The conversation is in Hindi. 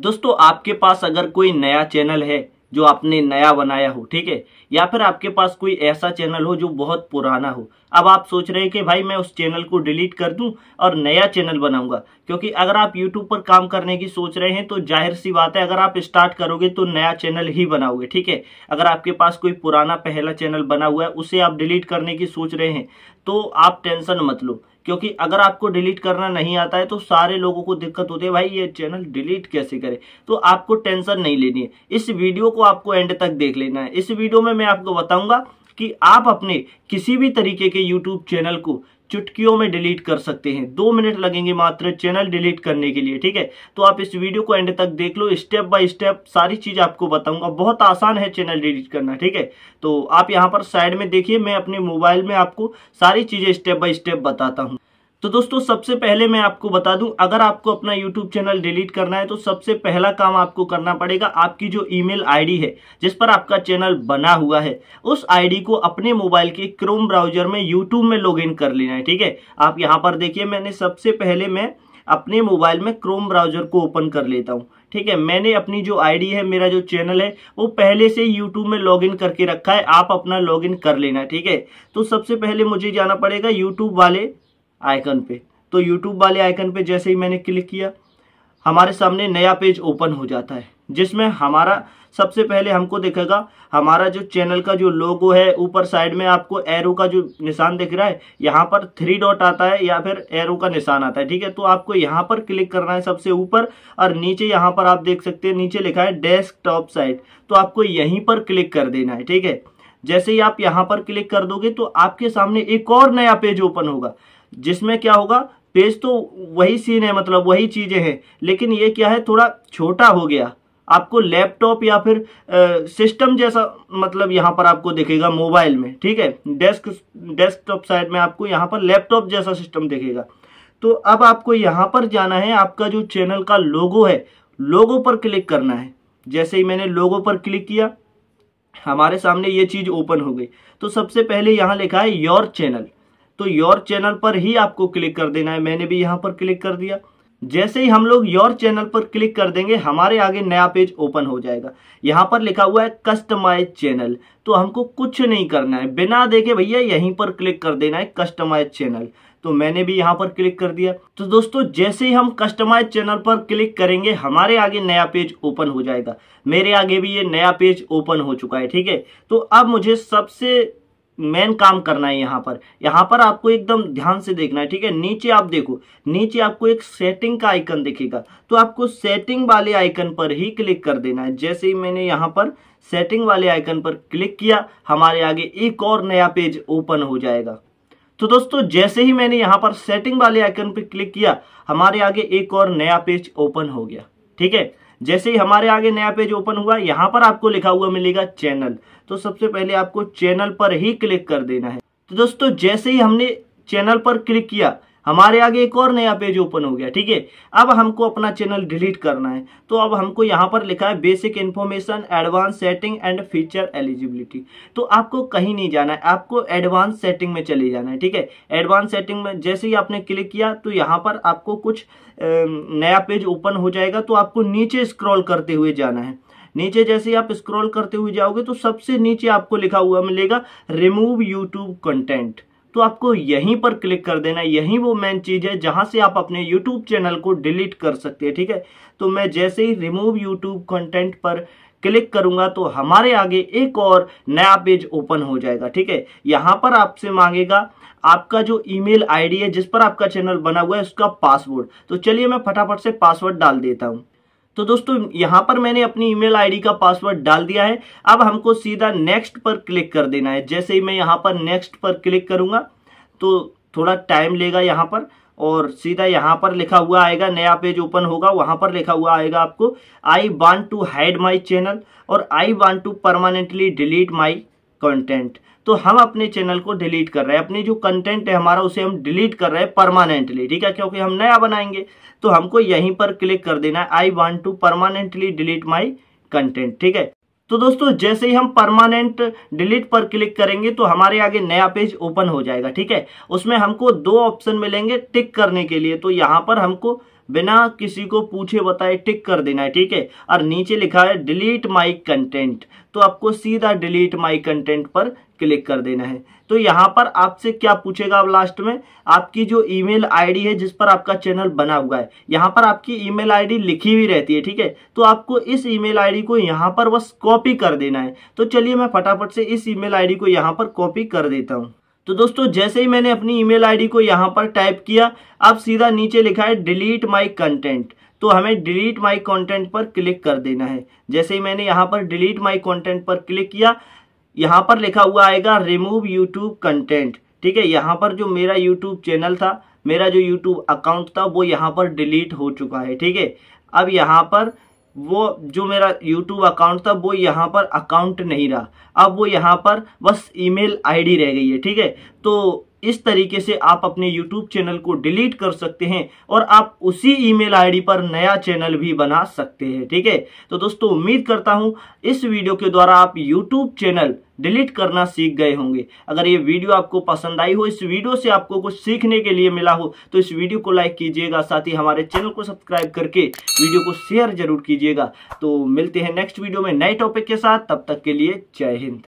दोस्तों आपके पास अगर कोई नया चैनल है जो आपने नया बनाया हो ठीक है या फिर आपके पास कोई ऐसा चैनल हो जो बहुत पुराना हो अब आप सोच रहे हैं कि भाई मैं उस चैनल को डिलीट कर दूं और नया चैनल बनाऊंगा क्योंकि अगर आप यूट्यूब पर काम करने की सोच रहे हैं तो जाहिर सी बात है अगर आप स्टार्ट करोगे तो नया चैनल ही बनाओगे ठीक है अगर आपके पास कोई पुराना पहला चैनल बना हुआ है उसे आप डिलीट करने की सोच रहे हैं तो आप टेंशन मत लो क्योंकि अगर आपको डिलीट करना नहीं आता है तो सारे लोगों को दिक्कत होती है भाई ये चैनल डिलीट कैसे करे तो आपको टेंशन नहीं लेनी है इस वीडियो को आपको एंड तक देख लेना है इस वीडियो में मैं आपको बताऊंगा कि आप अपने किसी भी तरीके के यूट्यूब चैनल को चुटकियों में डिलीट कर सकते हैं दो मिनट लगेंगे मात्र चैनल डिलीट करने के लिए ठीक है तो आप इस वीडियो को एंड तक देख लो स्टेप बाय स्टेप सारी चीज आपको बताऊंगा बहुत आसान है चैनल डिलीट करना ठीक है तो आप यहाँ पर साइड में देखिए मैं अपने मोबाइल में आपको सारी चीजें स्टेप बाय स्टेप बताता हूँ तो दोस्तों सबसे पहले मैं आपको बता दूं अगर आपको अपना YouTube चैनल डिलीट करना है तो सबसे पहला काम आपको करना पड़ेगा आपकी जो ईमेल आईडी है जिस पर आपका चैनल बना हुआ है उस आईडी को अपने मोबाइल के क्रोम ब्राउजर में YouTube में लॉगिन कर लेना है ठीक है आप यहाँ पर देखिए मैंने सबसे पहले मैं अपने मोबाइल में क्रोम ब्राउजर को ओपन कर लेता हूँ ठीक है मैंने अपनी जो आईडी है मेरा जो चैनल है वो पहले से यूट्यूब में लॉगिन करके रखा है आप अपना लॉगिन कर लेना ठीक है तो सबसे पहले मुझे जाना पड़ेगा यूट्यूब वाले आइकन पे तो यूट्यूब वाले आइकन पे जैसे ही मैंने क्लिक किया हमारे सामने नया पेज ओपन हो जाता है जिसमें हमारा सबसे पहले हमको देखेगा हमारा जो चैनल का जो लोगो है ऊपर साइड में आपको एरो का जो निशान दिख रहा है यहाँ पर थ्री डॉट आता है या फिर एरो का निशान आता है ठीक है तो आपको यहाँ पर क्लिक करना है सबसे ऊपर और नीचे यहाँ पर आप देख सकते हैं नीचे लिखा है डेस्कटॉप साइड तो आपको यहीं पर क्लिक कर देना है ठीक है जैसे ही आप यहाँ पर क्लिक कर दोगे तो आपके सामने एक और नया पेज ओपन होगा जिसमें क्या होगा पेज तो वही सीन है मतलब वही चीज़ें हैं लेकिन ये क्या है थोड़ा छोटा हो गया आपको लैपटॉप या फिर सिस्टम जैसा मतलब यहाँ पर आपको दिखेगा मोबाइल में ठीक है डेस्क डेस्कटॉप साइड में आपको यहाँ पर लैपटॉप जैसा सिस्टम दिखेगा तो अब आपको यहाँ पर जाना है आपका जो चैनल का लोगो है लोगो पर क्लिक करना है जैसे ही मैंने लोगो पर क्लिक किया हमारे सामने ये चीज़ ओपन हो गई तो सबसे पहले यहाँ लिखा है योर चैनल तो योर चैनल पर ही आपको क्लिक कर देना है मैंने भी यहाँ पर क्लिक कर दिया जैसे ही हम लोग योर चैनल पर क्लिक कर देंगे हमारे आगे नया पेज ओपन हो जाएगा यहाँ पर लिखा हुआ है कस्टमाइज चैनल तो हमको कुछ नहीं करना है बिना देखे भैया यहीं पर क्लिक कर देना है कस्टमाइज चैनल तो मैंने भी यहाँ पर क्लिक कर दिया तो दोस्तों जैसे ही हम कस्टमाइज चैनल पर क्लिक करेंगे हमारे आगे नया पेज ओपन हो जाएगा मेरे आगे भी ये नया पेज ओपन हो चुका है ठीक है तो अब मुझे सबसे मेन काम करना है यहाँ पर यहाँ पर आपको एकदम ध्यान से देखना है ठीक है नीचे आप देखो नीचे आपको एक सेटिंग का आइकन दिखेगा तो आपको सेटिंग वाले आइकन पर ही क्लिक कर देना है जैसे ही मैंने यहाँ पर सेटिंग वाले आइकन पर क्लिक किया हमारे आगे एक और नया पेज ओपन हो जाएगा तो दोस्तों जैसे ही मैंने यहाँ पर सेटिंग वाले आइकन पर क्लिक किया हमारे आगे एक और नया पेज ओपन हो गया ठीक है जैसे ही हमारे आगे नया पेज ओपन हुआ यहाँ पर आपको लिखा हुआ मिलेगा चैनल तो सबसे पहले आपको चैनल पर ही क्लिक कर देना है तो दोस्तों जैसे ही हमने चैनल पर क्लिक किया हमारे आगे एक और नया पेज ओपन हो गया ठीक है अब हमको अपना चैनल डिलीट करना है तो अब हमको यहाँ पर लिखा है basic information advance setting and feature eligibility तो आपको कहीं नहीं जाना है आपको एडवांस सेटिंग में चले जाना है ठीक है एडवांस सेटिंग में जैसे ही आपने क्लिक किया तो यहाँ पर आपको कुछ नया पेज ओपन हो जाएगा तो आपको नीचे स्क्रॉल करते हुए जाना है नीचे जैसे ही आप स्क्रॉल करते हुए जाओगे तो सबसे नीचे आपको लिखा हुआ मिलेगा रिमूव यूट्यूब कंटेंट तो आपको यहीं पर क्लिक कर देना है वो मेन चीज़ है जहां से आप अपने यूट्यूब चैनल को डिलीट कर सकते हैं ठीक है तो मैं जैसे ही रिमूव यूट्यूब कंटेंट पर क्लिक करूंगा तो हमारे आगे एक और नया पेज ओपन हो जाएगा ठीक है यहां पर आपसे मांगेगा आपका जो ईमेल आईडी है जिस पर आपका चैनल बना हुआ है उसका पासवर्ड तो चलिए मैं फटाफट से पासवर्ड डाल देता हूं तो दोस्तों यहाँ पर मैंने अपनी ईमेल आईडी का पासवर्ड डाल दिया है अब हमको सीधा नेक्स्ट पर क्लिक कर देना है जैसे ही मैं यहाँ पर नेक्स्ट पर क्लिक करूंगा तो थोड़ा टाइम लेगा यहाँ पर और सीधा यहाँ पर लिखा हुआ आएगा नया पेज ओपन होगा वहां पर लिखा हुआ आएगा आपको I want to hide my channel और I want to permanently delete my content तो हम अपने चैनल को डिलीट कर रहे हैं अपनी जो कंटेंट है हमारा उसे हम डिलीट कर रहे हैं परमानेंटली ठीक है क्योंकि हम नया बनाएंगे तो हमको यहीं पर क्लिक कर देना है I want to permanently delete my content ठीक है तो दोस्तों जैसे ही हम परमानेंट डिलीट पर क्लिक करेंगे तो हमारे आगे नया पेज ओपन हो जाएगा ठीक है उसमें हमको दो ऑप्शन मिलेंगे टिक करने के लिए तो यहां पर हमको बिना किसी को पूछे बताए टिक कर देना है ठीक है और नीचे लिखा है डिलीट माई कंटेंट तो आपको सीधा डिलीट माई कंटेंट पर क्लिक कर देना है तो यहाँ पर आपसे क्या पूछेगा अब लास्ट में आपकी जो ईमेल आईडी है जिस पर आपका चैनल बना हुआ है यहाँ पर आपकी ईमेल आईडी लिखी हुई रहती है ठीक है तो आपको इस ईमेल आईडी को यहाँ पर बस कॉपी कर देना है तो चलिए मैं फटाफट से इस ईमेल आईडी को यहाँ पर कॉपी कर देता हूँ तो दोस्तों जैसे ही मैंने अपनी ईमेल आईडी को यहाँ पर टाइप किया अब सीधा नीचे लिखा है डिलीट माई कंटेंट तो हमें डिलीट माई कंटेंट पर क्लिक कर देना है जैसे ही मैंने यहाँ पर डिलीट माई कंटेंट पर क्लिक किया यहाँ पर लिखा हुआ आएगा रिमूव यूट्यूब कंटेंट ठीक है यहाँ पर जो मेरा यूट्यूब चैनल था मेरा जो यूट्यूब अकाउंट था वो यहाँ पर डिलीट हो चुका है ठीक है अब यहाँ पर वो जो मेरा यूट्यूब अकाउंट था वो यहाँ पर अकाउंट नहीं रहा अब वो यहाँ पर बस ईमेल आईडी रह गई है ठीक है तो इस तरीके से आप अपने YouTube चैनल को डिलीट कर सकते हैं और आप उसी ईमेल आईडी पर नया चैनल भी बना सकते हैं ठीक है तो दोस्तों उम्मीद करता हूं इस वीडियो के द्वारा आप YouTube चैनल डिलीट करना सीख गए होंगे अगर ये वीडियो आपको पसंद आई हो इस वीडियो से आपको कुछ सीखने के लिए मिला हो तो इस वीडियो को लाइक कीजिएगा साथ ही हमारे चैनल को सब्सक्राइब करके वीडियो को शेयर जरूर कीजिएगा तो मिलते हैं नेक्स्ट वीडियो में नए टॉपिक के साथ तब तक के लिए जय हिंद